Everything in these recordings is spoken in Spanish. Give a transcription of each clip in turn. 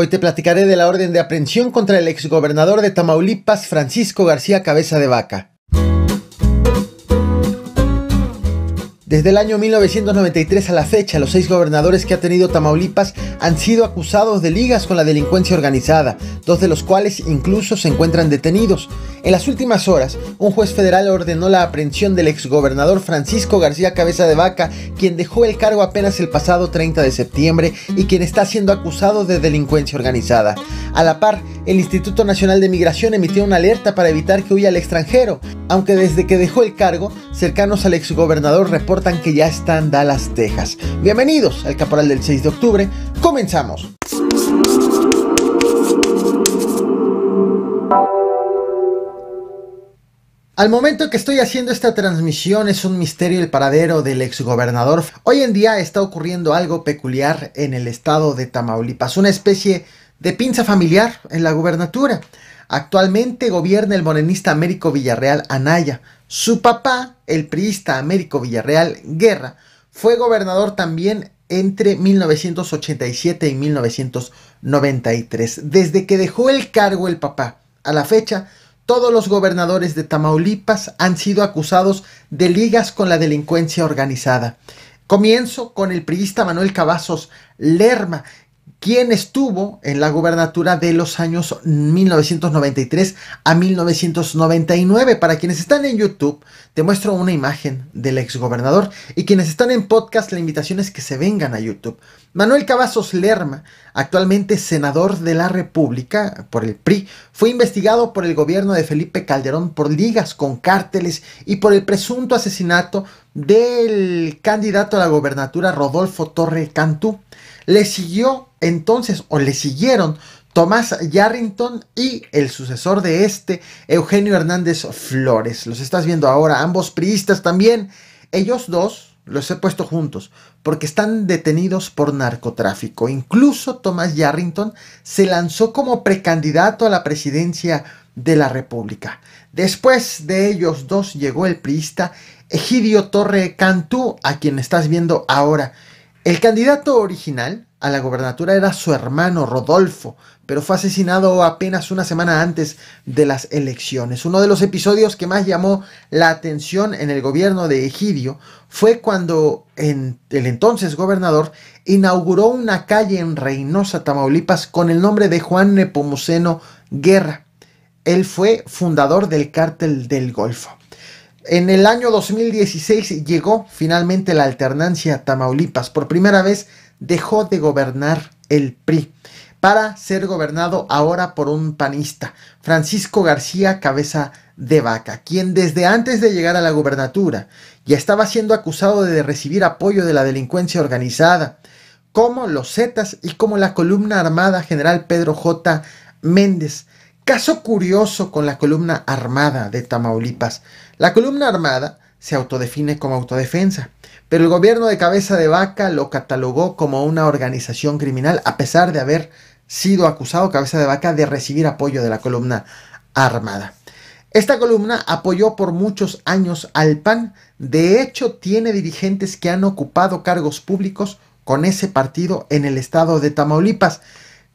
Hoy te platicaré de la orden de aprehensión contra el exgobernador de Tamaulipas, Francisco García Cabeza de Vaca. Desde el año 1993 a la fecha, los seis gobernadores que ha tenido Tamaulipas han sido acusados de ligas con la delincuencia organizada, dos de los cuales incluso se encuentran detenidos. En las últimas horas, un juez federal ordenó la aprehensión del exgobernador Francisco García Cabeza de Vaca, quien dejó el cargo apenas el pasado 30 de septiembre y quien está siendo acusado de delincuencia organizada. A la par, el Instituto Nacional de Migración emitió una alerta para evitar que huya al extranjero, aunque desde que dejó el cargo, cercanos al exgobernador reportan que ya está en Dallas, Texas. Bienvenidos al Caporal del 6 de octubre. Comenzamos. Al momento que estoy haciendo esta transmisión es un misterio el paradero del exgobernador. Hoy en día está ocurriendo algo peculiar en el estado de Tamaulipas, una especie de pinza familiar en la gubernatura. Actualmente gobierna el morenista Américo Villarreal Anaya. Su papá, el priista Américo Villarreal Guerra, fue gobernador también entre 1987 y 1993. Desde que dejó el cargo el papá a la fecha, todos los gobernadores de Tamaulipas han sido acusados de ligas con la delincuencia organizada. Comienzo con el priista Manuel Cavazos Lerma, quien estuvo en la gubernatura de los años 1993 a 1999. Para quienes están en YouTube, te muestro una imagen del exgobernador y quienes están en podcast, la invitación es que se vengan a YouTube. Manuel Cavazos Lerma, actualmente senador de la República por el PRI, fue investigado por el gobierno de Felipe Calderón por ligas con cárteles y por el presunto asesinato del candidato a la gobernatura Rodolfo Torre Cantú. Le siguió entonces, o le siguieron, Tomás Yarrington y el sucesor de este, Eugenio Hernández Flores. Los estás viendo ahora, ambos priistas también. Ellos dos los he puesto juntos porque están detenidos por narcotráfico. Incluso Tomás Yarrington se lanzó como precandidato a la presidencia de la República. Después de ellos dos llegó el priista Egidio Torre Cantú, a quien estás viendo ahora. El candidato original a la gobernatura era su hermano Rodolfo, pero fue asesinado apenas una semana antes de las elecciones. Uno de los episodios que más llamó la atención en el gobierno de Egidio fue cuando el entonces gobernador inauguró una calle en Reynosa, Tamaulipas, con el nombre de Juan Nepomuceno Guerra. Él fue fundador del cártel del Golfo. En el año 2016 llegó finalmente la alternancia Tamaulipas. Por primera vez dejó de gobernar el PRI para ser gobernado ahora por un panista, Francisco García Cabeza de Vaca, quien desde antes de llegar a la gubernatura ya estaba siendo acusado de recibir apoyo de la delincuencia organizada, como los Zetas y como la columna armada general Pedro J. Méndez, Caso curioso con la columna armada de Tamaulipas. La columna armada se autodefine como autodefensa, pero el gobierno de cabeza de vaca lo catalogó como una organización criminal a pesar de haber sido acusado cabeza de vaca de recibir apoyo de la columna armada. Esta columna apoyó por muchos años al PAN, de hecho tiene dirigentes que han ocupado cargos públicos con ese partido en el estado de Tamaulipas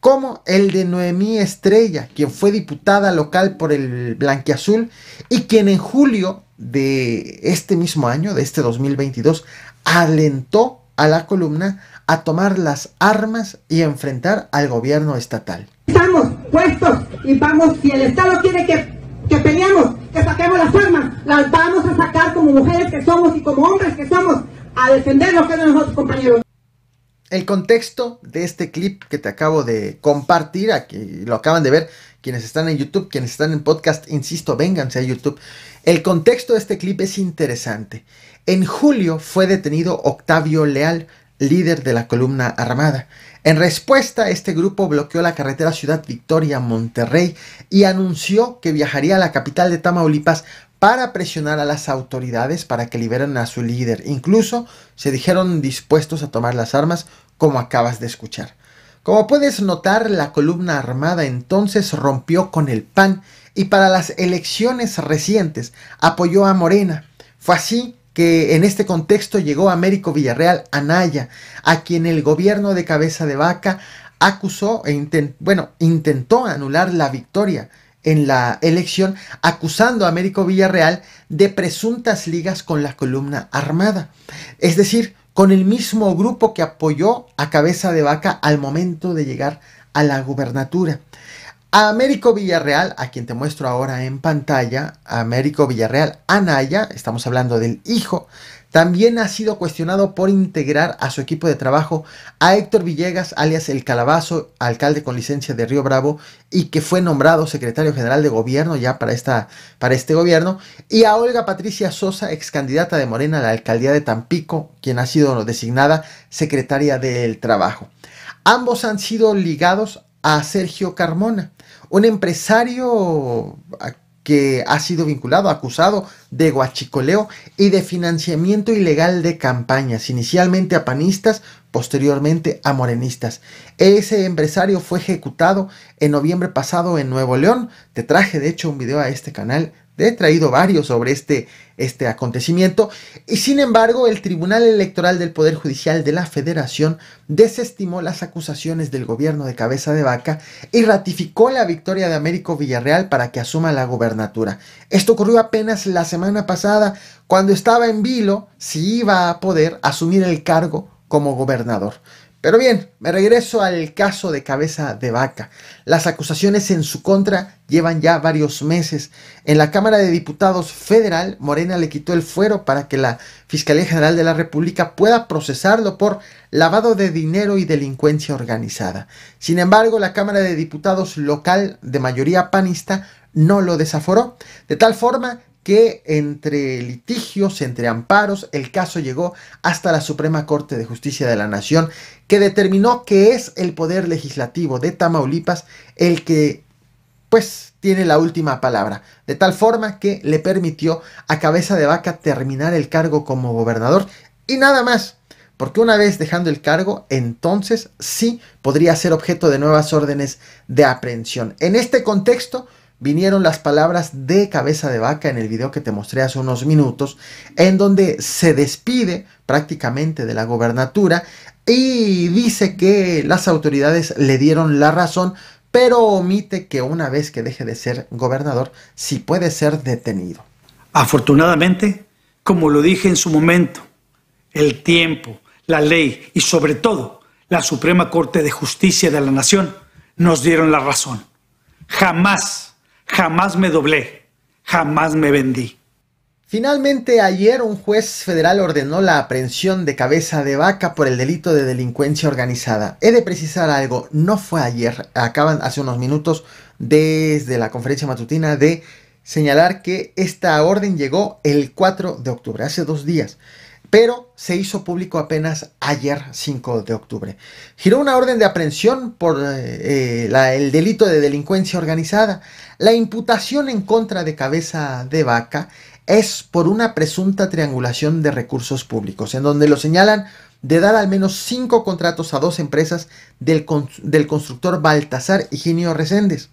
como el de Noemí Estrella, quien fue diputada local por el Blanquiazul y quien en julio de este mismo año, de este 2022, alentó a la columna a tomar las armas y enfrentar al gobierno estatal. Estamos puestos y vamos, si el Estado quiere que, que peleemos, que saquemos las armas, las vamos a sacar como mujeres que somos y como hombres que somos a defender lo que es de nosotros, compañeros. El contexto de este clip que te acabo de compartir, aquí lo acaban de ver quienes están en YouTube, quienes están en podcast, insisto, vénganse a YouTube. El contexto de este clip es interesante. En julio fue detenido Octavio Leal, líder de la columna armada. En respuesta, este grupo bloqueó la carretera Ciudad Victoria-Monterrey y anunció que viajaría a la capital de Tamaulipas para presionar a las autoridades para que liberen a su líder. Incluso se dijeron dispuestos a tomar las armas, como acabas de escuchar. Como puedes notar, la columna armada entonces rompió con el PAN y para las elecciones recientes apoyó a Morena. Fue así que en este contexto llegó Américo Villarreal Anaya, a quien el gobierno de cabeza de vaca acusó e intentó anular la victoria en la elección acusando a Américo Villarreal de presuntas ligas con la columna armada, es decir, con el mismo grupo que apoyó a Cabeza de Vaca al momento de llegar a la gubernatura. A Américo Villarreal, a quien te muestro ahora en pantalla, Américo Villarreal Anaya, estamos hablando del hijo también ha sido cuestionado por integrar a su equipo de trabajo a Héctor Villegas, alias El Calabazo, alcalde con licencia de Río Bravo, y que fue nombrado secretario general de gobierno ya para, esta, para este gobierno, y a Olga Patricia Sosa, ex candidata de Morena a la alcaldía de Tampico, quien ha sido designada secretaria del trabajo. Ambos han sido ligados a Sergio Carmona, un empresario que ha sido vinculado, acusado de guachicoleo y de financiamiento ilegal de campañas, inicialmente a panistas, posteriormente a morenistas. Ese empresario fue ejecutado en noviembre pasado en Nuevo León. Te traje de hecho un video a este canal He traído varios sobre este, este acontecimiento. Y sin embargo, el Tribunal Electoral del Poder Judicial de la Federación desestimó las acusaciones del gobierno de cabeza de vaca y ratificó la victoria de Américo Villarreal para que asuma la gobernatura. Esto ocurrió apenas la semana pasada, cuando estaba en vilo si iba a poder asumir el cargo como gobernador. Pero bien, me regreso al caso de cabeza de vaca. Las acusaciones en su contra llevan ya varios meses. En la Cámara de Diputados Federal, Morena le quitó el fuero para que la Fiscalía General de la República pueda procesarlo por lavado de dinero y delincuencia organizada. Sin embargo, la Cámara de Diputados local, de mayoría panista, no lo desaforó, de tal forma que entre litigios, entre amparos, el caso llegó hasta la Suprema Corte de Justicia de la Nación, que determinó que es el Poder Legislativo de Tamaulipas el que, pues, tiene la última palabra, de tal forma que le permitió a Cabeza de Vaca terminar el cargo como gobernador y nada más. Porque una vez dejando el cargo, entonces sí podría ser objeto de nuevas órdenes de aprehensión. En este contexto, vinieron las palabras de cabeza de vaca en el video que te mostré hace unos minutos, en donde se despide prácticamente de la gobernatura y dice que las autoridades le dieron la razón, pero omite que una vez que deje de ser gobernador, sí puede ser detenido. Afortunadamente, como lo dije en su momento, el tiempo, la ley y sobre todo la Suprema Corte de Justicia de la Nación nos dieron la razón. Jamás jamás me doblé, jamás me vendí. Finalmente, ayer un juez federal ordenó la aprehensión de cabeza de vaca por el delito de delincuencia organizada. He de precisar algo, no fue ayer, acaban hace unos minutos desde la conferencia matutina de señalar que esta orden llegó el 4 de octubre, hace dos días pero se hizo público apenas ayer 5 de octubre. Giró una orden de aprehensión por eh, eh, el delito de delincuencia organizada. La imputación en contra de cabeza de vaca es por una presunta triangulación de recursos públicos, en donde lo señalan de dar al menos cinco contratos a dos empresas del, constructor Baltasar Higinio Reséndez.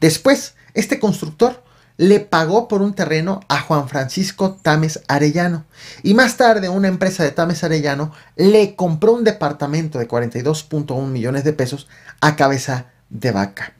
Después, este constructor le pagó por un terreno a Juan Francisco Tames Arellano y más tarde una empresa de Tames Arellano le compró un departamento de 42.1 millones de pesos a cabeza de vaca.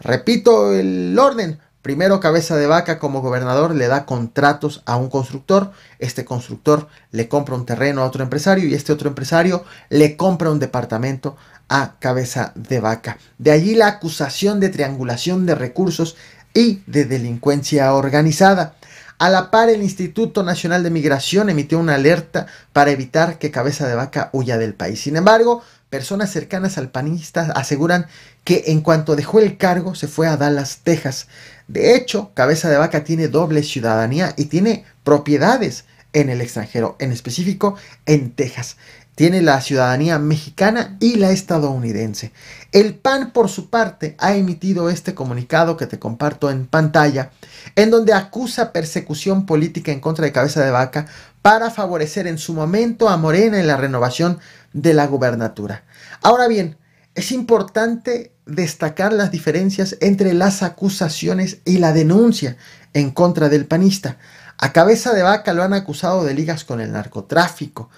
Repito el orden. Primero Cabeza de Vaca como gobernador le da contratos a un constructor, este constructor le compra un terreno a otro empresario y este otro empresario le compra un departamento a Cabeza de Vaca. De allí la acusación de triangulación de recursos y de delincuencia organizada. A la par, el Instituto Nacional de Migración emitió una alerta para evitar que Cabeza de Vaca huya del país. Sin embargo, personas cercanas al panista aseguran que en cuanto dejó el cargo se fue a Dallas, Texas. De hecho, Cabeza de Vaca tiene doble ciudadanía y tiene propiedades en el extranjero, en específico en Texas. Tiene la ciudadanía mexicana y la estadounidense. El PAN, por su parte, ha emitido este comunicado que te comparto en pantalla, en donde acusa persecución política en contra de Cabeza de Vaca para favorecer en su momento a Morena en la renovación de la gubernatura. Ahora bien, es importante destacar las diferencias entre las acusaciones y la denuncia en contra del panista. A cabeza de vaca lo han acusado de ligas con el narcotráfico,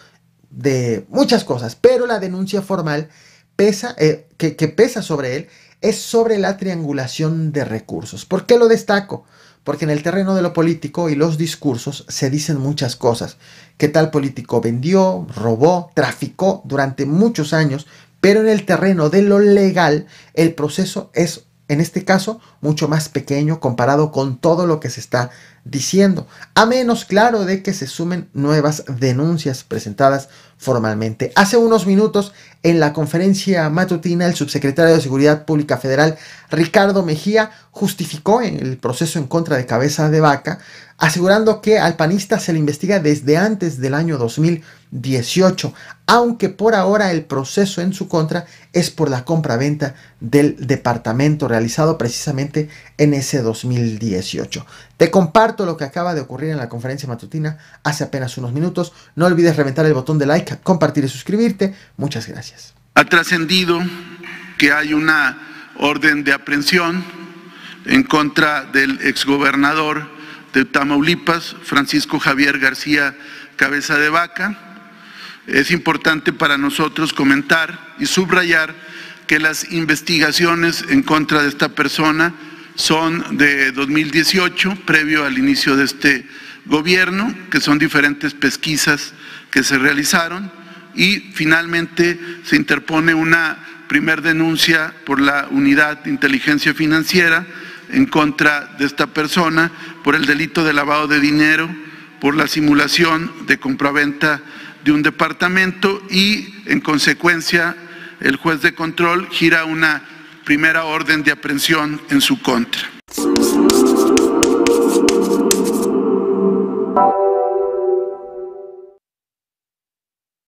de muchas cosas, pero la denuncia formal pesa, eh, que, pesa sobre él es sobre la triangulación de recursos. ¿Por qué lo destaco? Porque en el terreno de lo político y los discursos se dicen muchas cosas. ¿Qué tal político vendió, robó, traficó durante muchos años, pero en el terreno de lo legal el proceso es en este caso mucho más pequeño comparado con todo lo que se está diciendo, a menos claro de que se sumen nuevas denuncias presentadas formalmente. Hace unos minutos en la conferencia matutina el subsecretario de Seguridad Pública Federal Ricardo Mejía justificó el proceso en contra de Cabeza de Vaca, asegurando que al panista se le investiga desde antes del año 2000 18, aunque por ahora el proceso en su contra es por la compra-venta del departamento realizado precisamente en ese 2018. Te comparto lo que acaba de ocurrir en la conferencia matutina hace apenas unos minutos. No olvides reventar el botón de like, compartir y suscribirte. Muchas gracias. Ha trascendido que hay una orden de aprehensión en contra del exgobernador de Tamaulipas, Francisco Javier García Cabeza de Vaca es importante para nosotros comentar y subrayar que las investigaciones en contra de esta persona son de 2018, previo al inicio de este gobierno, que son diferentes pesquisas que se realizaron y finalmente se interpone una primer denuncia por la Unidad de Inteligencia Financiera en contra de esta persona por el delito de lavado de dinero, por la simulación de compraventa de un departamento y en consecuencia el juez de control gira una primera orden de aprehensión en su contra.